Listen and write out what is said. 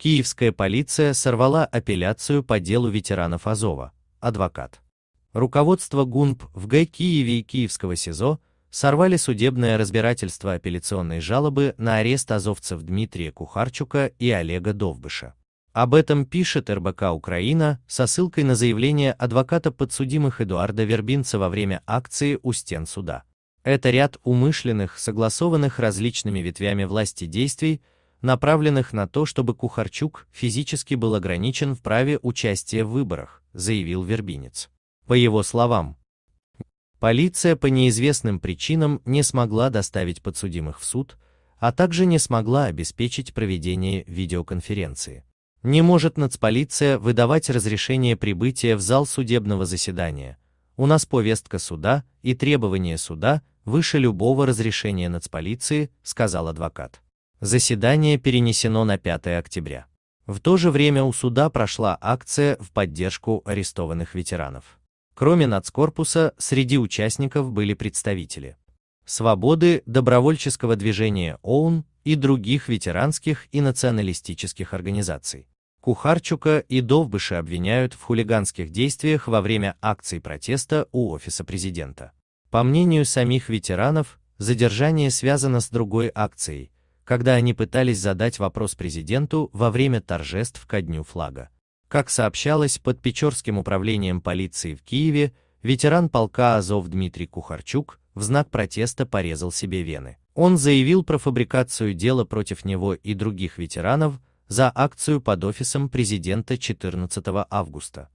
Киевская полиция сорвала апелляцию по делу ветеранов Азова, адвокат. Руководство ГУНП в Г. Киеве и Киевского СИЗО сорвали судебное разбирательство апелляционной жалобы на арест азовцев Дмитрия Кухарчука и Олега Довбыша. Об этом пишет РБК «Украина» со ссылкой на заявление адвоката подсудимых Эдуарда Вербинца во время акции у стен суда. Это ряд умышленных, согласованных различными ветвями власти действий, направленных на то, чтобы Кухарчук физически был ограничен в праве участия в выборах, заявил Вербинец. По его словам, полиция по неизвестным причинам не смогла доставить подсудимых в суд, а также не смогла обеспечить проведение видеоконференции. Не может нацполиция выдавать разрешение прибытия в зал судебного заседания. У нас повестка суда и требования суда выше любого разрешения нацполиции, сказал адвокат. Заседание перенесено на 5 октября. В то же время у суда прошла акция в поддержку арестованных ветеранов. Кроме нацкорпуса, среди участников были представители «Свободы», добровольческого движения ОУН и других ветеранских и националистических организаций. Кухарчука и Довбыша обвиняют в хулиганских действиях во время акций протеста у Офиса президента. По мнению самих ветеранов, задержание связано с другой акцией – когда они пытались задать вопрос президенту во время торжеств ко Дню флага. Как сообщалось под Печорским управлением полиции в Киеве, ветеран полка Азов Дмитрий Кухарчук в знак протеста порезал себе вены. Он заявил про фабрикацию дела против него и других ветеранов за акцию под офисом президента 14 августа.